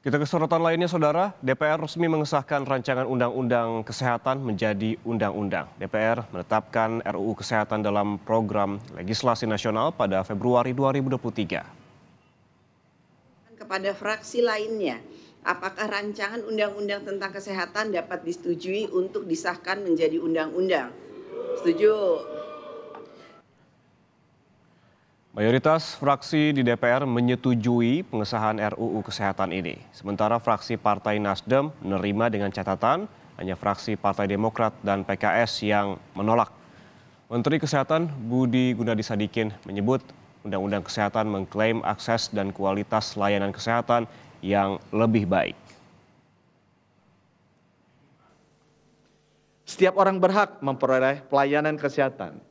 Kita ke sorotan lainnya, Saudara. DPR resmi mengesahkan rancangan Undang-Undang Kesehatan menjadi Undang-Undang. DPR menetapkan RUU Kesehatan dalam program legislasi nasional pada Februari 2023. Kepada fraksi lainnya, apakah rancangan Undang-Undang tentang Kesehatan dapat disetujui untuk disahkan menjadi Undang-Undang? Setuju. Mayoritas fraksi di DPR menyetujui pengesahan RUU Kesehatan ini. Sementara fraksi Partai Nasdem menerima dengan catatan hanya fraksi Partai Demokrat dan PKS yang menolak. Menteri Kesehatan Budi Gunadi Sadikin menyebut Undang-Undang Kesehatan mengklaim akses dan kualitas layanan kesehatan yang lebih baik. Setiap orang berhak memperoleh pelayanan kesehatan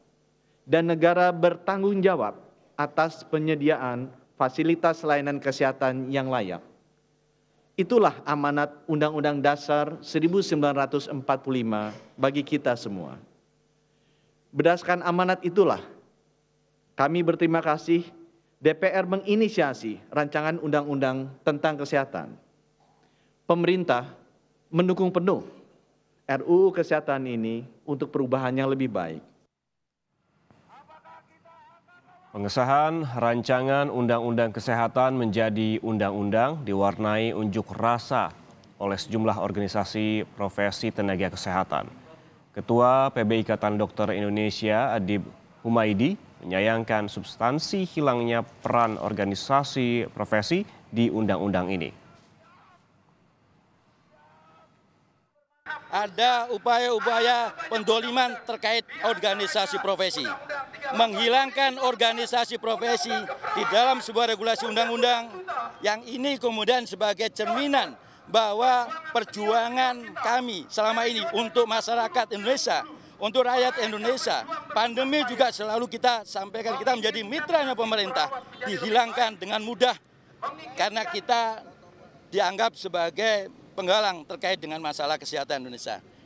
dan negara bertanggung jawab atas penyediaan fasilitas layanan kesehatan yang layak. Itulah amanat Undang-Undang Dasar 1945 bagi kita semua. Berdasarkan amanat itulah, kami berterima kasih DPR menginisiasi rancangan undang-undang tentang kesehatan. Pemerintah mendukung penuh RUU kesehatan ini untuk perubahan yang lebih baik. Pengesahan rancangan Undang-Undang Kesehatan menjadi undang-undang diwarnai unjuk rasa oleh sejumlah organisasi profesi tenaga kesehatan. Ketua PB Ikatan Dokter Indonesia Adib Humaidi menyayangkan substansi hilangnya peran organisasi profesi di undang-undang ini. Ada upaya-upaya pendoliman terkait organisasi profesi menghilangkan organisasi profesi di dalam sebuah regulasi undang-undang yang ini kemudian sebagai cerminan bahwa perjuangan kami selama ini untuk masyarakat Indonesia untuk rakyat Indonesia. Pandemi juga selalu kita sampaikan, kita menjadi mitranya pemerintah, dihilangkan dengan mudah karena kita dianggap sebagai penggalang terkait dengan masalah kesehatan Indonesia.